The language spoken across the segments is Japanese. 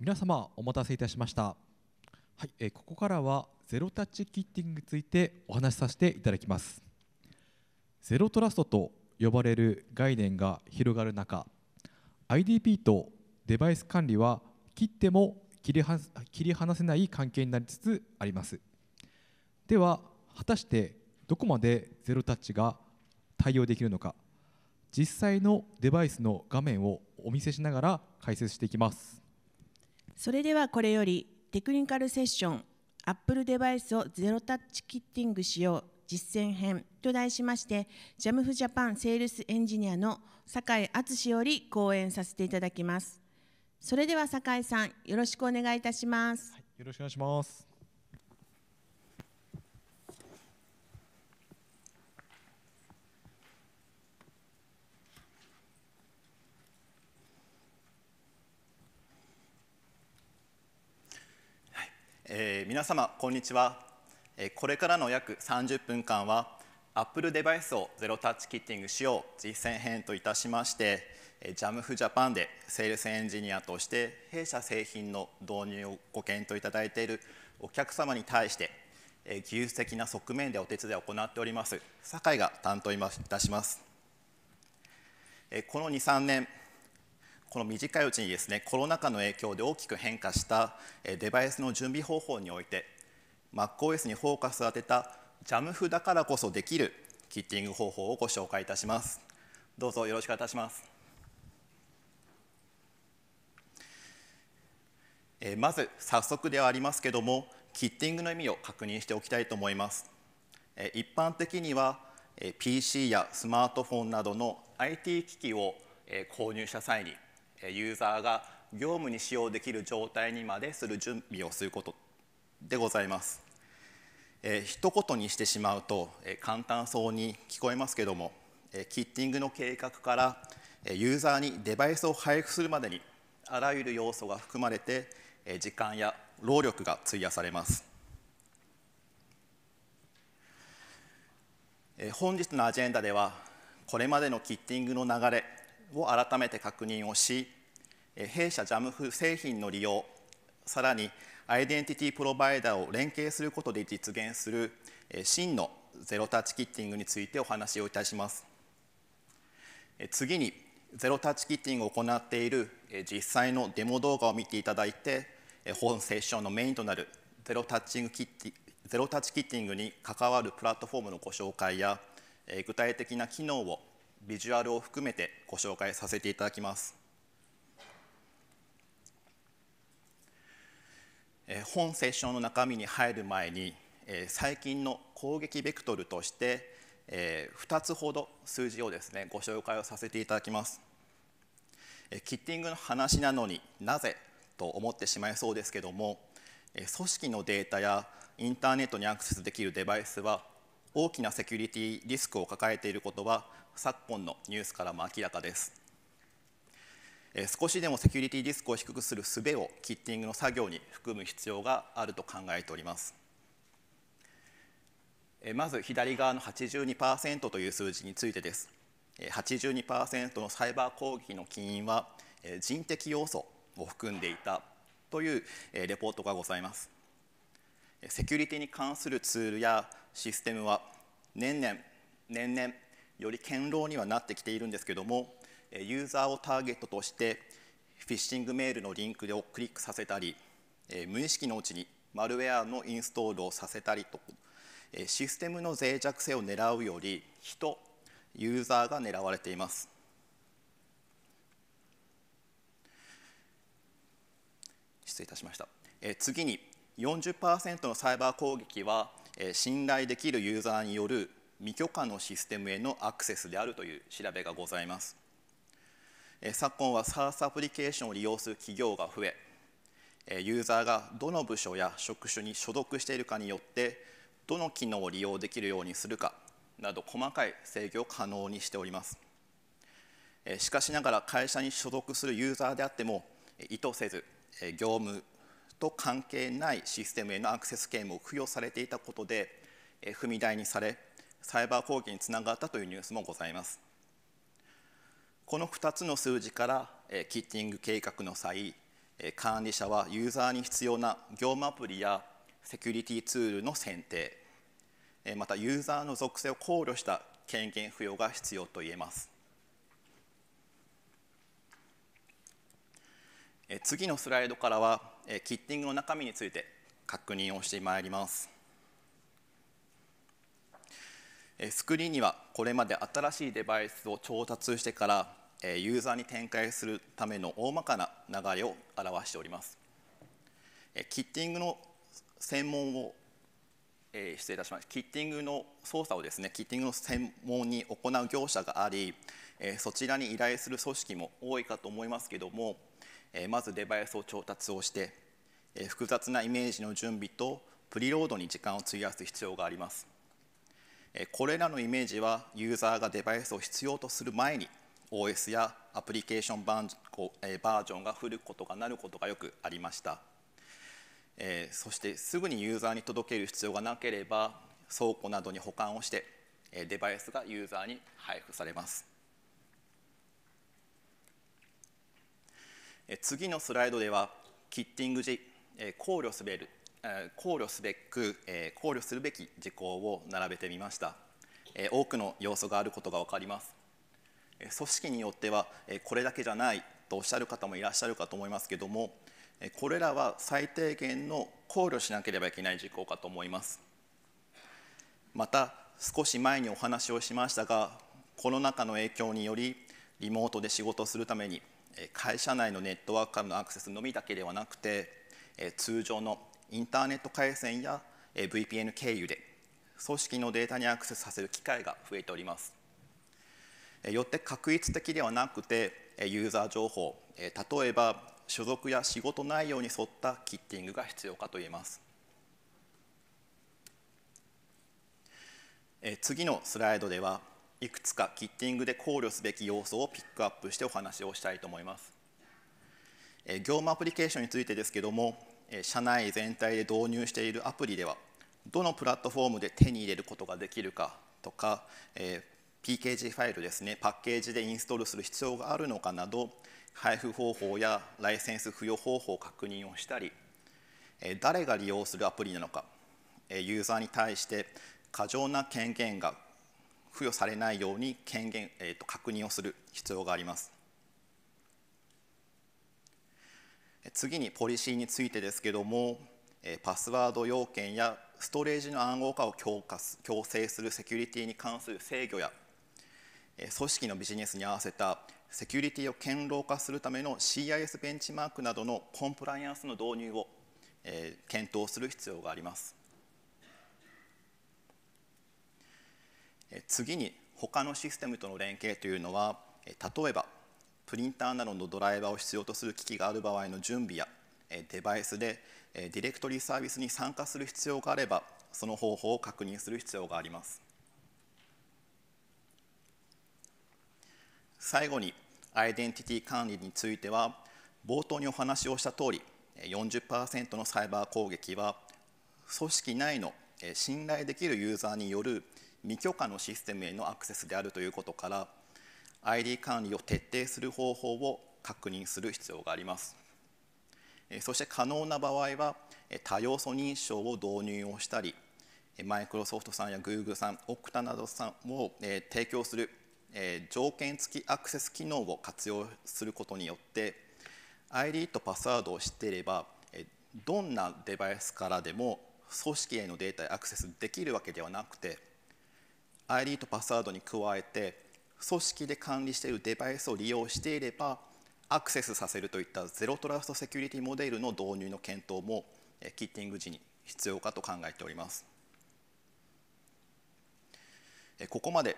皆様お待たせいたしました、はいえー、ここからはゼロタッチキッティングについてお話しさせていただきますゼロトラストと呼ばれる概念が広がる中 IDP とデバイス管理は切っても切りは切り離せない関係になりつつありますでは果たしてどこまでゼロタッチが対応できるのか実際のデバイスの画面をお見せしながら解説していきますそれではこれよりテクニカルセッション Apple デバイスをゼロタッチキッティングしよう実践編と題しましてジャムフジャパンセールスエンジニアの酒井敦より講演させていただきますそれでは酒井さんよろしくお願いいたします、はい、よろしくお願いします皆様こんにちはこれからの約30分間は Apple デバイスをゼロタッチキッティングしよう実践編といたしまして JAMFJAPAN でセールスエンジニアとして弊社製品の導入をご検討いただいているお客様に対して技術的な側面でお手伝いを行っております酒井が担当いたしますこの23年この短いうちにですねコロナ禍の影響で大きく変化したデバイスの準備方法において MacOS にフォーカスを当てた JAMF だからこそできるキッティング方法をご紹介いたしますどうぞよろしくお願いいたしますまず早速ではありますけどもキッティングの意味を確認しておきたいと思います一般的には PC やスマートフォンなどの IT 機器を購入した際にユーザーが業務に使用できる状態にまでする準備をすることでございます。えー、一言にしてしまうと、えー、簡単そうに聞こえますけども、えー、キッティングの計画から、えー、ユーザーにデバイスを配布するまでにあらゆる要素が含まれて、えー、時間や労力が費やされます。えー、本日のアジェンダではこれまでのキッティングの流れを改めて確認をし弊社ジャム f 製品の利用さらにアイデンティティプロバイダーを連携することで実現する真のゼロタッチキッティングについてお話をいたします次にゼロタッチキッティングを行っている実際のデモ動画を見ていただいて本セッションのメインとなるゼロタッチングキッティゼロタッチキッティングに関わるプラットフォームのご紹介や具体的な機能をビジュアルを含めてご紹介させていただきます。本セッションの中身に入る前に最近の攻撃ベクトルとして2つほど数字をですねご紹介をさせていただきます。キッティングの話なのになぜと思ってしまいそうですけども組織のデータやインターネットにアクセスできるデバイスは大きなセキュリティリスクを抱えていることは昨今のニュースからも明らかです。少しでもセキュリティリスクを低くする術をキッティングの作業に含む必要があると考えておりますまず左側の82%という数字についてです82%のサイバー攻撃の起因は人的要素を含んでいたというレポートがございますセキュリティに関するツールやシステムは年々年々より堅牢にはなってきているんですけどもユーザーをターゲットとしてフィッシングメールのリンクをクリックさせたり無意識のうちにマルウェアのインストールをさせたりとシステムの脆弱性を狙うより人ユーザーが狙われています失礼いたしました次に40%のサイバー攻撃は信頼できるユーザーによる未許可のシステムへのアクセスであるという調べがございます昨今は SARS アプリケーションを利用する企業が増えユーザーがどの部署や職種に所属しているかによってどの機能を利用できるようにするかなど細かい制御を可能にしておりますしかしながら会社に所属するユーザーであっても意図せず業務と関係ないシステムへのアクセス権も付与されていたことで踏み台にされサイバー攻撃につながったというニュースもございます。この2つの数字からキッティング計画の際管理者はユーザーに必要な業務アプリやセキュリティツールの選定またユーザーの属性を考慮した権限付与が必要と言えます次のスライドからはキッティングの中身について確認をしてまいります。スクリーンにはこれまで新しいデバイスを調達してからユーザーに展開するための大まかな流れを表しておりますキッティングの専門を失礼いたしましたキッティングの操作をですねキッティングの専門に行う業者がありそちらに依頼する組織も多いかと思いますけどもまずデバイスを調達をして複雑なイメージの準備とプリロードに時間を費やす必要がありますこれらのイメージはユーザーがデバイスを必要とする前に OS やアプリケーションバージョンが古くことがなることがよくありましたそしてすぐにユーザーに届ける必要がなければ倉庫などに保管をしてデバイスがユーザーに配布されます次のスライドではキッティング時考慮すべる考慮すべく、え考慮するべき事項を並べてみました、え多くの要素があることがわかります組織によってはこれだけじゃないとおっしゃる方もいらっしゃるかと思いますけどもこれらは最低限の考慮しなければいけない事項かと思いますまた少し前にお話をしましたがコロナ禍の影響によりリモートで仕事をするために会社内のネットワークからのアクセスのみだけではなくて通常のインターネット回線や VPN 経由で組織のデータにアクセスさせる機会が増えておりますよって確一的ではなくてユーザー情報例えば所属や仕事内容に沿ったキッティングが必要かといえます次のスライドではいくつかキッティングで考慮すべき要素をピックアップしてお話をしたいと思います業務アプリケーションについてですけども社内全体で導入しているアプリではどのプラットフォームで手に入れることができるかとか、え PKG ファイルですねパッケージでインストールする必要があるのかなど配布方法やライセンス付与方法を確認をしたり誰が利用するアプリなのかユーザーに対して過剰な権限が付与されないように権限、えー、と確認をする必要があります。次にポリシーについてですけどもパスワード要件やストレージの暗号化を強化強制するセキュリティに関する制御や組織のビジネスに合わせたセキュリティを堅牢化するための CIS ベンチマークなどのコンプライアンスの導入を、え検討する必要があります。次に他のシステムとの連携というのは例えばプリンターなどのドライバーを必要とする機器がある場合の準備やデバイスでディレクトリサービスに参加する必要があればその方法を確認する必要があります最後にアイデンティティ管理については冒頭にお話をした通り40%のサイバー攻撃は組織内の信頼できるユーザーによる未許可のシステムへのアクセスであるということから ID 管理を徹底する方法を確認する必要がありますそして可能な場合は多要素認証を導入をしたりマイクロソフトさんやグーグルさんオクタなどさんを提供する条件付きアクセス機能を活用することによって ID とパスワードを知っていればどんなデバイスからでも組織へのデータへアクセスできるわけではなくて ID とパスワードに加えて組織で管理しているデバイスを利用していればアクセスさせるといったゼロトラストセキュリティモデルの導入の検討もキッティング時に必要かと考えておりますここまで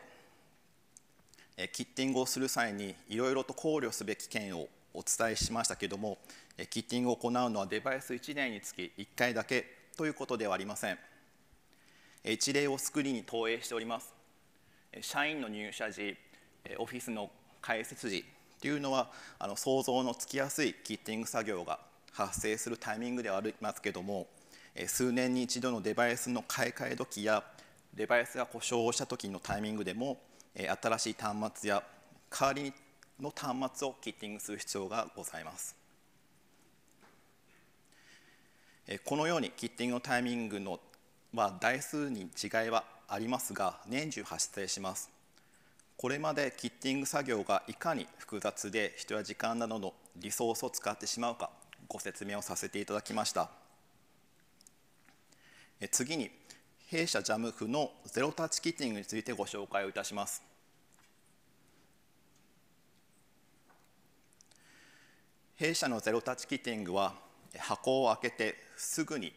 キッティングをする際にいろいろと考慮すべき件をお伝えしましたけどもキッティングを行うのはデバイス1台につき1回だけということではありません一例をスクリーンに投影しております社員の入社時オフィスの解説時というのはあの想像のつきやすいキッティング作業が発生するタイミングではありますけども数年に一度のデバイスの買い替え時やデバイスが故障した時のタイミングでも新しい端末や代わりの端末をキッティングする必要がございますこのようにキッティングのタイミングのは台数に違いはありますが年中発生しますこれまでキッティング作業がいかに複雑で人や時間などのリソースを使ってしまうかご説明をさせていただきました次に弊社ジャムフのゼロタッチキッティングについてご紹介をいたします弊社のゼロタッチキッティングは箱を開けてすぐに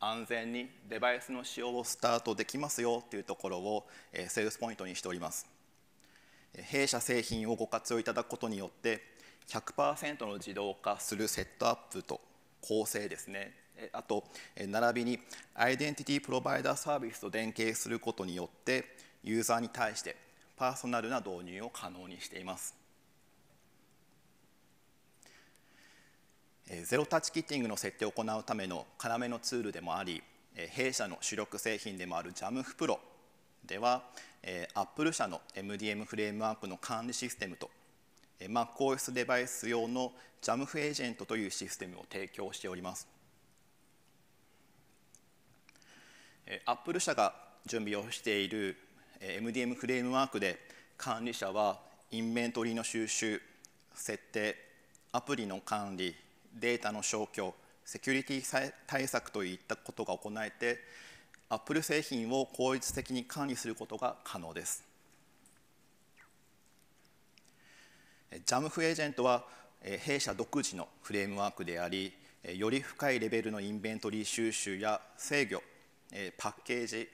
安全にデバイスの使用をスタートできますよというところをセールスポイントにしております。弊社製品をご活用いただくことによって100%の自動化するセットアップと構成ですねあと並びにアイデンティティプロバイダーサービスと連携することによってユーザーに対してパーソナルな導入を可能にしていますゼロタッチキッティングの設定を行うための要のツールでもあり弊社の主力製品でもある JAMF プロではえー、Apple 社の MDM フレームワークの管理システムと MacOS デバイス用の JAMF エージェントというシステムを提供しております。Apple 社が準備をしている MDM フレームワークで管理者はインベントリーの収集、設定、アプリの管理、データの消去、セキュリティ対策といったことが行えてアップル製品を効率的に管理することが可能です JAMF エージェントは弊社独自のフレームワークでありより深いレベルのインベントリー収集や制御パッケージ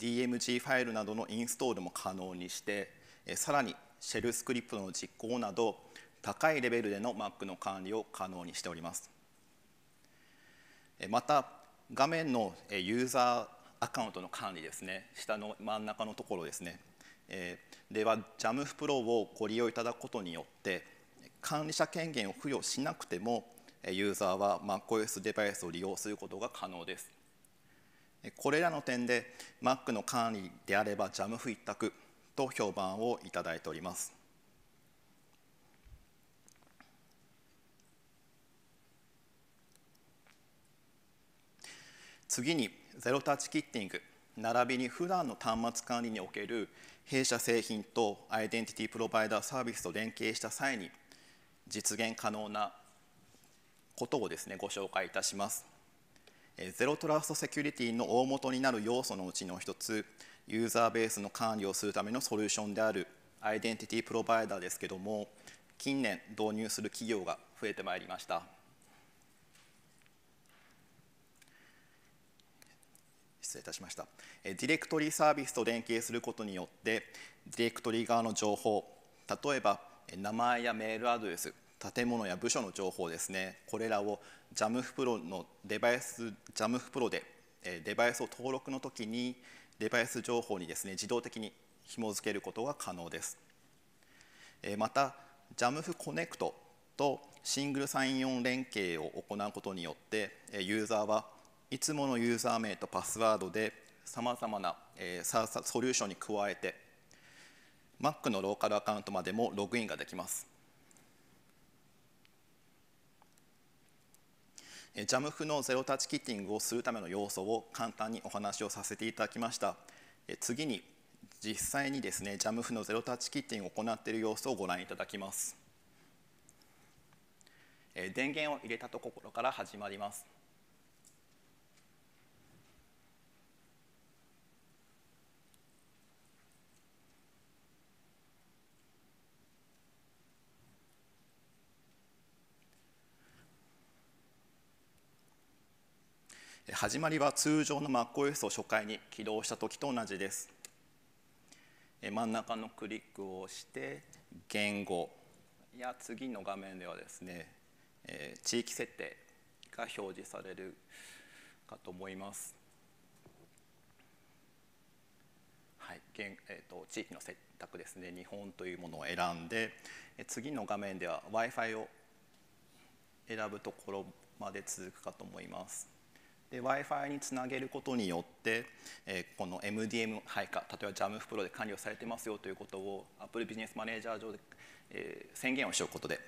DMG ファイルなどのインストールも可能にしてさらにシェルスクリプトの実行など高いレベルでの Mac の管理を可能にしておりますまた画面のユーザーアカウントの管理ですね下の真ん中のところですね、えー、では JAMF プロをご利用いただくことによって管理者権限を付与しなくてもユーザーは MacOS デバイスを利用することが可能ですこれらの点で Mac の管理であれば JAMF 一択と評判をいただいております次にゼロタッチキッティング並びに普段の端末管理における弊社製品とアイデンティティプロバイダーサービスと連携した際に実現可能なことをですねご紹介いたします。ゼロトラストセキュリティの大元になる要素のうちの一つユーザーベースの管理をするためのソリューションであるアイデンティティプロバイダーですけども近年導入する企業が増えてまいりました。失礼いたしましたディレクトリサービスと連携することによってディレクトリ側の情報例えば名前やメールアドレス建物や部署の情報ですねこれらを JAMF プロのデバイス JAMF プロでデバイスを登録の時にデバイス情報にですね自動的に紐付けることが可能ですまた JAMF コネクトとシングルサインオン連携を行うことによってユーザーはいつものユーザー名とパスワードでさまざまな、えソリューションに加えて Mac のローカルアカウントまでもログインができます。ジャムフのゼロタッチキッティングをするための要素を簡単にお話をさせていただきました次に実際にですねジャムフのゼロタッチキッティングを行っている様子をご覧いただきます電源を入れたところから始まります始まりは通常の MacOS を初回に起動した時と同じです真ん中のクリックを押して言語や次の画面ではですね地域設定が表示されるかと思いますはいえーと、地域の選択ですね日本というものを選んで次の画面では w i f i を選ぶところまで続くかと思います Wi-Fi につなげることによって、えー、この MDM 配下例えば JAM プロで管理をされてますよということを Apple ビジネスマネージャー上で、えー、宣言をしておくことで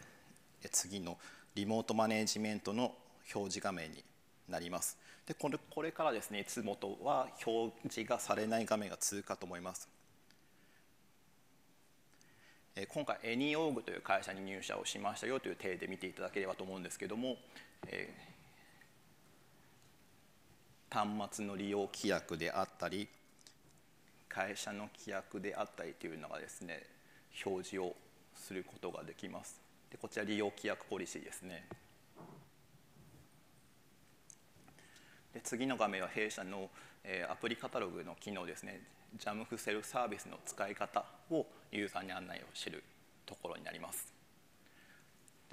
次のリモートマネジメントの表示画面になります。でこれこれからですねいつもとは表示がされない画面が通過と思います。今回エニオーグという会社に入社をしましたよという体で見ていただければと思うんですけども、えー端末の利用規約であったり会社の規約であったりというのがですね表示をすることができます。でこちら利用規約ポリシーですね。で次の画面は弊社の、えー、アプリカタログの機能ですね JAMF セルフサービスの使い方をユーザーに案内を知るところになります。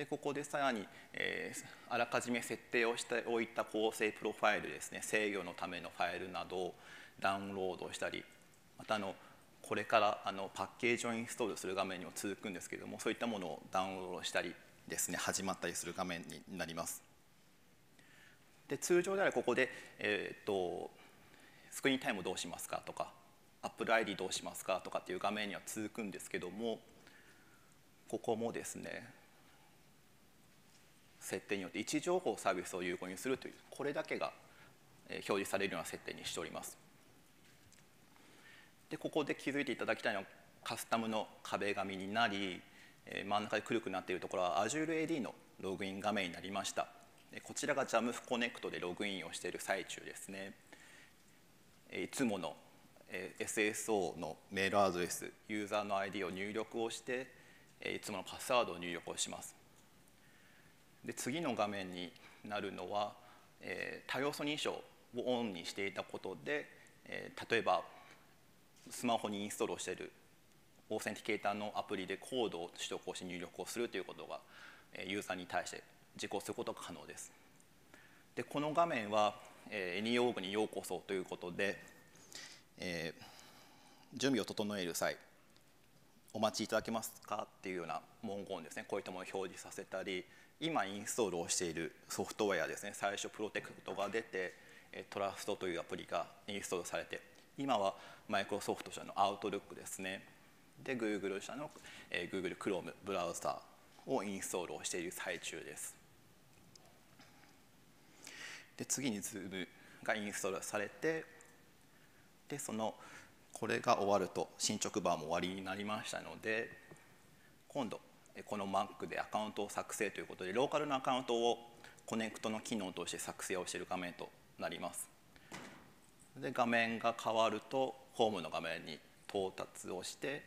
でここでさらに、えー、あらかじめ設定をしておいた構成プロファイルですね制御のためのファイルなどをダウンロードしたりまたあのこれからあのパッケージをインストールする画面にも続くんですけどもそういったものをダウンロードしたりですね始まったりする画面になります。で通常であればここで、えー、っとスクリーンタイムどうしますかとかアップル i d どうしますかとかっていう画面には続くんですけどもここもですね設定によって位置情報サービスを有効にするというこれだけが表示されるような設定にしております。でここで気づいていただきたいのはカスタムの壁紙になり真ん中で黒くなっているところは Azure AD のログイン画面になりました。こちらが JAMF コネクトでログインをしている最中ですね。いつもの SSO のメールアドレス、ユーザーの ID を入力をして、いつものパスワードを入力をします。で次の画面になるのは、えー、多要素認証をオンにしていたことで、えー、例えばスマホにインストールをしているオーセンティケーターのアプリでコードを取得をして入力をするということがユーザーに対して実行することが可能です。でこの画面は、えー、エニオーグにようこそということで、えー、準備を整える際お待ちいただけますかっていうような文言ですねこういったものを表示させたり今インストールをしているソフトウェアですね最初プロテクトが出てトラストというアプリがインストールされて今はマイクロソフト社のアウトルックですねで Google 社の Google Chrome ブラウザーをインストールをしている最中ですで次に Zoom がインストールされてでそのこれが終わると進捗版も終わりになりましたので今度この Mac でアカウントを作成ということでローカルのアカウントをコネクトの機能として作成をしている画面となりますで画面が変わるとホームの画面に到達をして、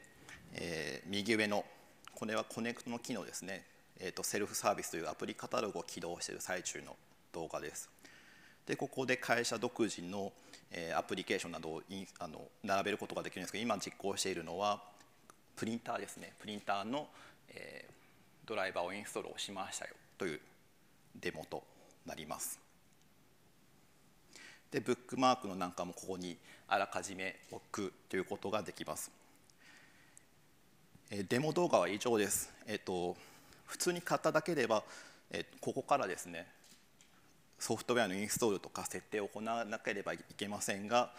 えー、右上のこれはコネクトの機能ですね、えーと、セルフサービスというアプリカタログを起動している最中の動画ですでここで会社独自の、えー、アプリケーションなどをあの並べることができるんですけど今実行しているのはプリンターですねプリンターのえー、ドライバーをインストールをしましたよというデモとなります。でブックマークのなんかもここにあらかじめ置くということができます。えー、デモ動画は以上です。えっ、ー、と普通に買っただけでは、えー、ここからですねソフトウェアのインストールとか設定を行わなければいけませんが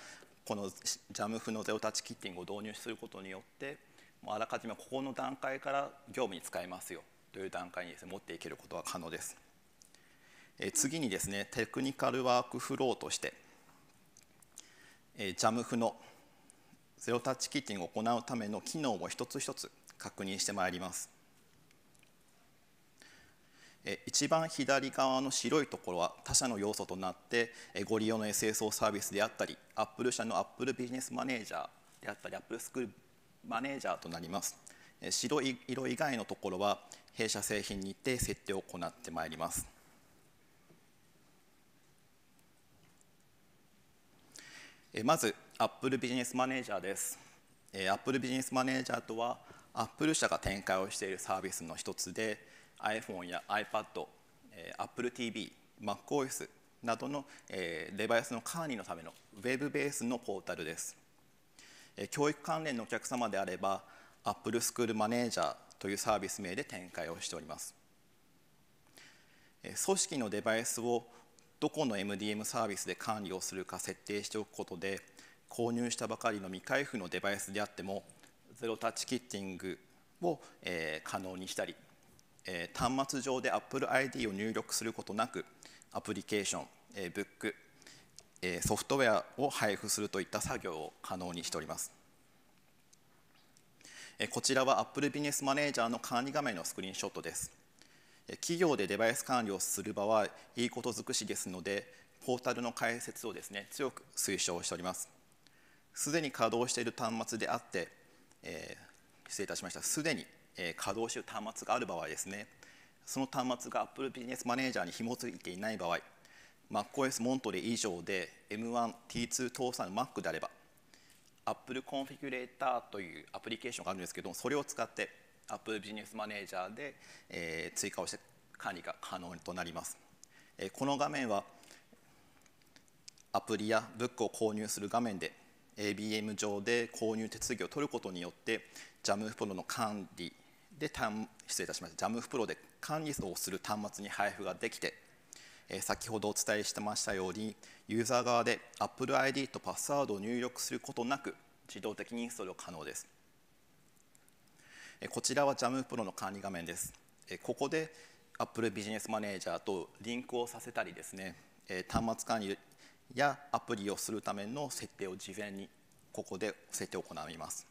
この j a m 風のゼロタッチキッティングを導入することによってもうあらかじめここの段階から業務に使えますよという段階にです、ね、持っていけることは可能です。え次にですねテクニカルワークフローとして、え JAMF のゼロタッチキッチンを行うための機能も一つ一つ確認してまいります。一番左側の白いところは他社の要素となってご利用の SSO サービスであったり Apple 社の Apple ビジネスマネージャーであったり Apple スクールマネージャーとなります白い色以外のところは弊社製品にて設定を行ってまいりますまず Apple ビジネスマネージャーです Apple ビジネスマネージャーとは Apple 社が展開をしているサービスの一つで iPhone や iPad、Apple TV、MacOS などのデバイスの管理のためのウェブベースのポータルです教育関連のお客様であれば Apple スクールマネージャーというサービス名で展開をしております組織のデバイスをどこの MDM サービスで管理をするか設定しておくことで購入したばかりの未開封のデバイスであってもゼロタッチキッティングを、え可能にしたり、え端末上で AppleID を入力することなくアプリケーション、えブックソフトウェアを配布するといった作業を可能にしておりますこちらは Apple ビジネスマネージャーの管理画面のスクリーンショットです企業でデバイス管理をする場合いいこと尽くしですのでポータルの開設をですね強く推奨しておりますすでに稼働している端末であって、えー、失礼いたしましたすでに稼働している端末がある場合ですねその端末が Apple ビジネスマネージャーに紐付いていない場合 MacOS モントレ以上で M1T2 搭載の Mac であれば Apple コンフィギュレーターというアプリケーションがあるんですけどそれを使って Apple ビジネスマネージャーで、えー、追加をして管理が可能となります、えー、この画面はアプリやブックを購入する画面で ABM 上で購入手続きを取ることによって JAM プロの管理で失礼いたしましたャムフプロで管理をする端末に配布ができてえ先ほどお伝えしてましたようにユーザー側で AppleID とパスワードを入力することなく自動的にインストール可能ですこちらは JAMPRO の管理画面ですここで Apple ビジネスマネージャーとリンクをさせたりですね端末管理やアプリをするための設定を事前にここで設定を行います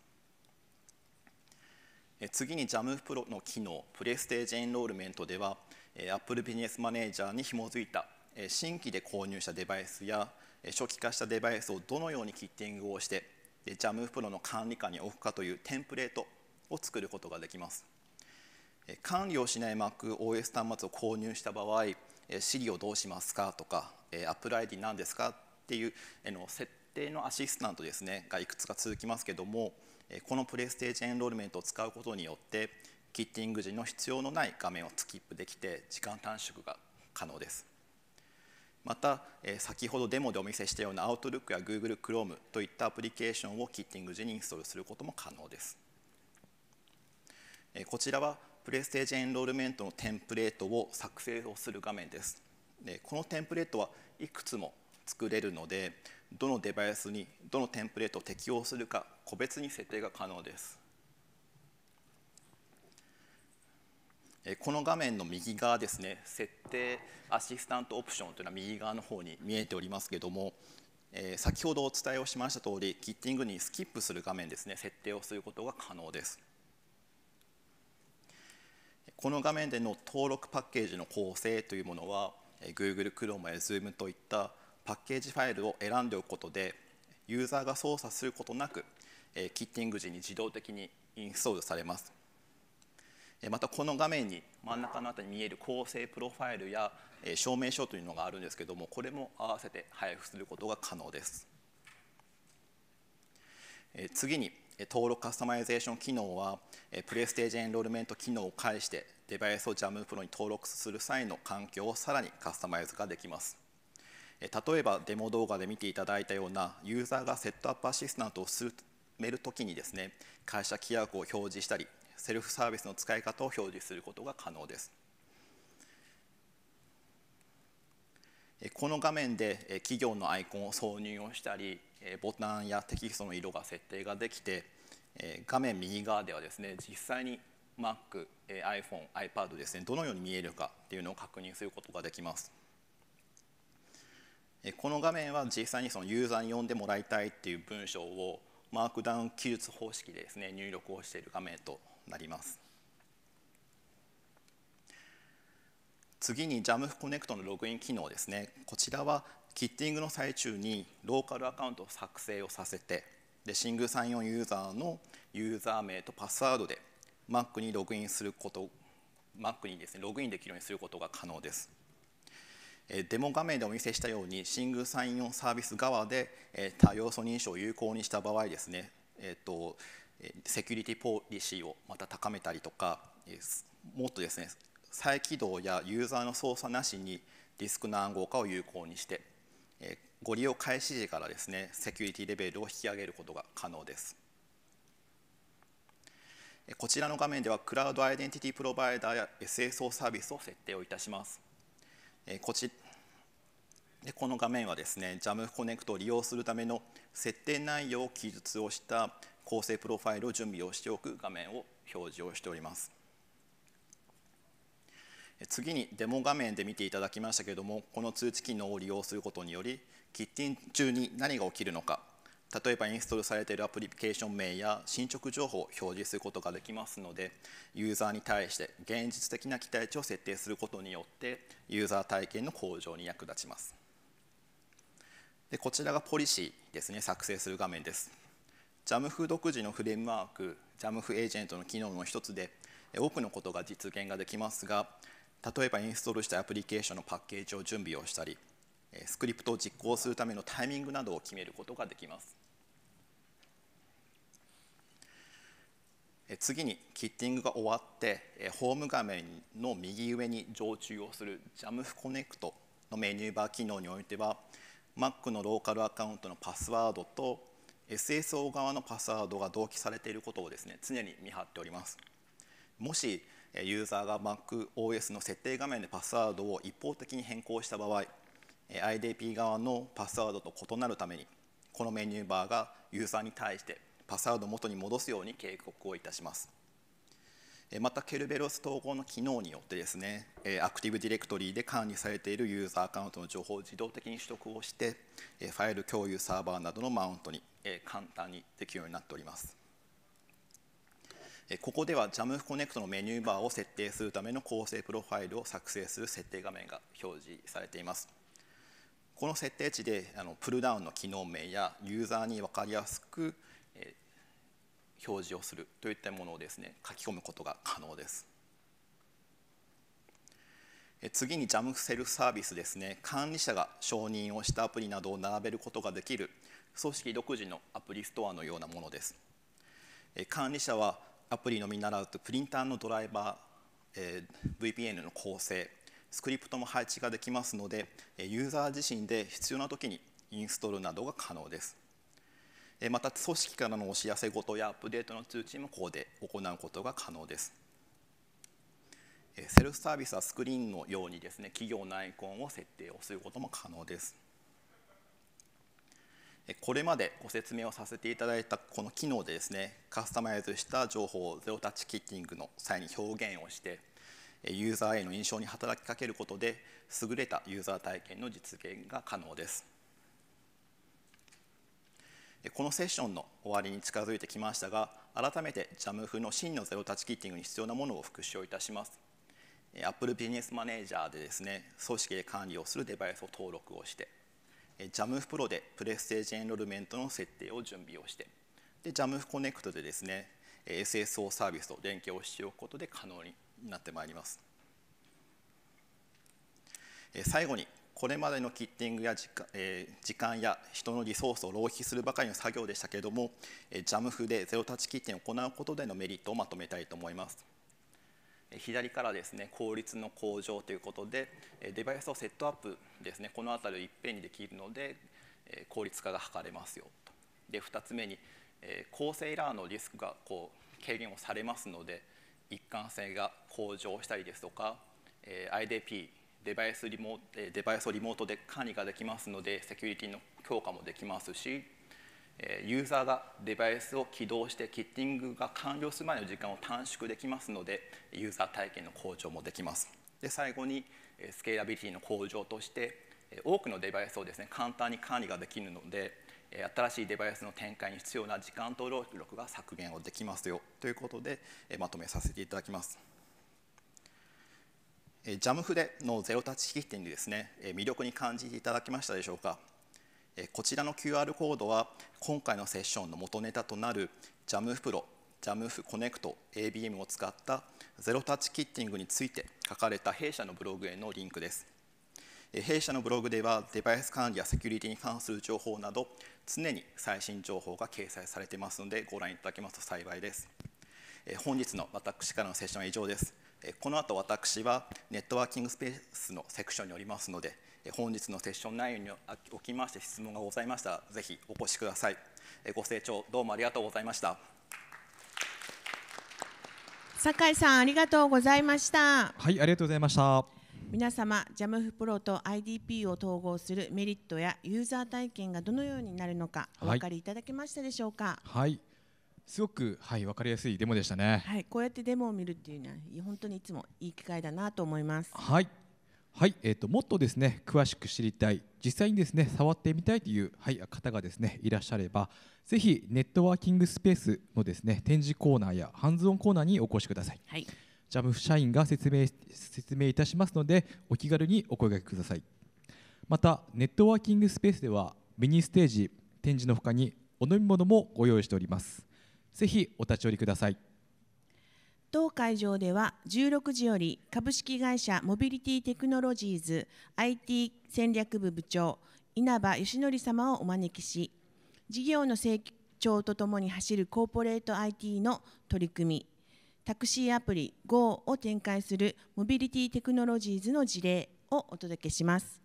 次に JAMPRO の機能プレステージエンロールメントでは Apple Business m ー n a g に紐づいた新規で購入したデバイスや初期化したデバイスをどのようにキッティングをして JAMPRO の管理下に置くかというテンプレートを作ることができます管理をしない MacOS 端末を購入した場合 Siri をどうしますかとか AppleID 何ですかっていう設定のアシスタントですねがいくつか続きますけどもこのプレイステージエンロールメントを使うことによってキッティング時の必要のない画面をスキップできて時間短縮が可能ですまた、え先ほどデモでお見せしたような Outlook や Google Chrome といったアプリケーションをキッティング時にインストールすることも可能です、えこちらはプレステージエンロールメントのテンプレートを作成をする画面ですでこのテンプレートはいくつも作れるのでどのデバイスにどのテンプレートを適用するか個別に設定が可能ですこの画面の右側ですね設定アシスタントオプションというのは右側の方に見えておりますけれども先ほどお伝えをしました通りキッティングにスキップする画面ですね設定をすることが可能ですこの画面での登録パッケージの構成というものは Google Chrome や Zoom といったパッケージファイルを選んでおくことでユーザーが操作することなくキッティング時に自動的にインストールされますまたこの画面に真ん中のあたりに見える構成プロファイルや証明書というのがあるんですけどもこれも合わせて配布することが可能です次に登録カスタマイゼーション機能はプレステージエンロールメント機能を介してデバイスを JAM プロに登録する際の環境をさらにカスタマイズができます例えばデモ動画で見ていただいたようなユーザーがセットアップアシスタントを進めるときにですね会社規約を表示したりセルフサービスの使い方を表示することが可能です。この画面で企業のアイコンを挿入をしたりボタンやテキストの色が設定ができて画面右側ではですね実際に Mac、iPhone、iPad ですねどのように見えるかっていうのを確認することができます。この画面は実際にそのユーザーに読んでもらいたいっていう文章をマークダウン記述方式でですね入力をしている画面となります次に JAMF コネクトのログイン機能ですねこちらはキッティングの最中にローカルアカウントを作成をさせてでシング34ユーザーのユーザー名とパスワードで Mac にログインすること Mac にですねログインできるようにすることが可能ですデモ画面でお見せしたようにシング34サービス側で多要素認証を有効にした場合ですね、えっと、セキュリティポリシーをまた高めたりとかもっとですね再起動やユーザーの操作なしにディスクの暗号化を有効にしてご利用開始時からですねセキュリティレベルを引き上げることが可能ですこちらの画面ではクラウドアイデンティティプロバイダーや SSO サービスを設定をいたしますこちでこの画面はですね JAM コネクトを利用するための設定内容を記述をした構成プロファイルを準備をしておく画面を表示をしております。次にデモ画面で見ていただきましたけれどもこの通知機能を利用することによりキッチン中に何が起きるのか例えばインストールされているアプリケーション名や進捗情報を表示することができますのでユーザーに対して現実的な期待値を設定することによってユーザー体験の向上に役立ちますでこちらがポリシーですね作成する画面です JAMF 独自のフレームワーク JAMF エージェントの機能の一つで多くのことが実現ができますが例えばインストールしたアプリケーションのパッケージを準備をしたりスクリプトを実行するためのタイミングなどを決めることができます次にキッティングが終わってホーム画面の右上に常駐をする JAMF コネクトのメニューバー機能においては Mac のローカルアカウントのパスワードと SSO 側のパスワードが同期されていることをですね常に見張っておりますもしユーザーが MacOS の設定画面でパスワードを一方的に変更した場合 IDP 側のパスワードと異なるためにこのメニューバーがユーザーに対してパスワードを元に戻すように警告をいたします。またケルベロス統合の機能によってですねアクティブディレクトリーで管理されているユーザーアカウントの情報を自動的に取得をしてファイル共有サーバーなどのマウントに簡単にできるようになっておりますここでは JAM コネクトのメニューバーを設定するための構成プロファイルを作成する設定画面が表示されていますこの設定値であのプルダウンの機能名やユーザーに分かりやすく表示をするといったものをですね書き込むことが可能です。次に JAM セルフサービスですね管理者が承認をしたアプリなどを並べることができる組織独自のアプリストアのようなものです管理者はアプリのみならずプリンターのドライバー VPN の構成スクリプトも配置ができますのでユーザー自身で必要な時にインストールなどが可能ですまた組織からのお知らせごとやアップデートの通知もここで行うことが可能です。セルフサービスはスクリーンのようにですね企業のアイコンを設定をすることも可能です。これまでご説明をさせていただいたこの機能でですねカスタマイズした情報をゼロタッチキッティングの際に表現をしてユーザーへの印象に働きかけることで優れたユーザー体験の実現が可能です。このセッションの終わりに近づいてきましたが改めて JAM 風の真のゼロタッチキッティングに必要なものを復習いたします Apple ビジネスマネージャーでですね組織で管理をするデバイスを登録をして JAM プロでプレステージエンロルメントの設定を準備をしてで JAM コネクトでですね SSO サービスと連携をしておくことで可能になってまいります最後にこれまでのキッティングや時間,、えー、時間や人のリソースを浪費するばかりの作業でしたけれども、えー、ジャムフでゼロタッチキッティングを行うことでのメリットをまとめたいと思います。左からですね効率の向上ということでデバイスをセットアップですねこの辺りをいっぺんにできるので効率化が図れますよとで2つ目に構成エラーのリスクがこう軽減をされますので一貫性が向上したりですとか IDP デバイスリモデバイスをリモートで管理ができますのでセキュリティの強化もできますしユーザーがデバイスを起動してキッティングが完了するまでの時間を短縮できますのでユーザー体験の向上もできますで最後にスケーラビリティの向上として多くのデバイスをですね簡単に管理ができるので新しいデバイスの展開に必要な時間と労力が削減をできますよということでまとめさせていただきます。ジャムフレのゼロタッチ引き点にですね魅力に感じていただきましたでしょうかこちらの QR コードは今回のセッションの元ネタとなる JAM プロ JAM コネクト ABM を使ったゼロタッチキッティングについて書かれた弊社のブログへのリンクです弊社のブログではデバイス管理やセキュリティに関する情報など常に最新情報が掲載されていますのでご覧いただけますと幸いです本日の私からのセッションは以上ですこの後私はネットワーキングスペースのセクションにおりますので本日のセッション内容におきまして質問がございましたらぜひお越しくださいご清聴どうもありがとうございました酒井さんありがとうございましたはいありがとうございました皆様ジャムフプロと IDP を統合するメリットやユーザー体験がどのようになるのかお分かりいただけましたでしょうかはいすごく、はい、分かりやすいデモでしたね、はい、こうやってデモを見るっていうのは本当にいつもいい機会だなと思います。はい、はいえーと、もっとですね詳しく知りたい実際にですね触ってみたいという、はい、方がですねいらっしゃればぜひネットワーキングスペースのですね展示コーナーやハンズオンコーナーにお越しください。はいジャム社員が説明説明いたしますのでお気軽にお声がけくださいまたネットワーキングスペースではミニステージ展示のほかにお飲み物もご用意しておりますぜひお立ち寄りください当会場では16時より株式会社モビリティテクノロジーズ IT 戦略部部長稲葉義則様をお招きし事業の成長とともに走るコーポレート IT の取り組みタクシーアプリ GO を展開するモビリティテクノロジーズの事例をお届けします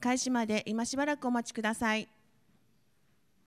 開始まで今しばらくお待ちください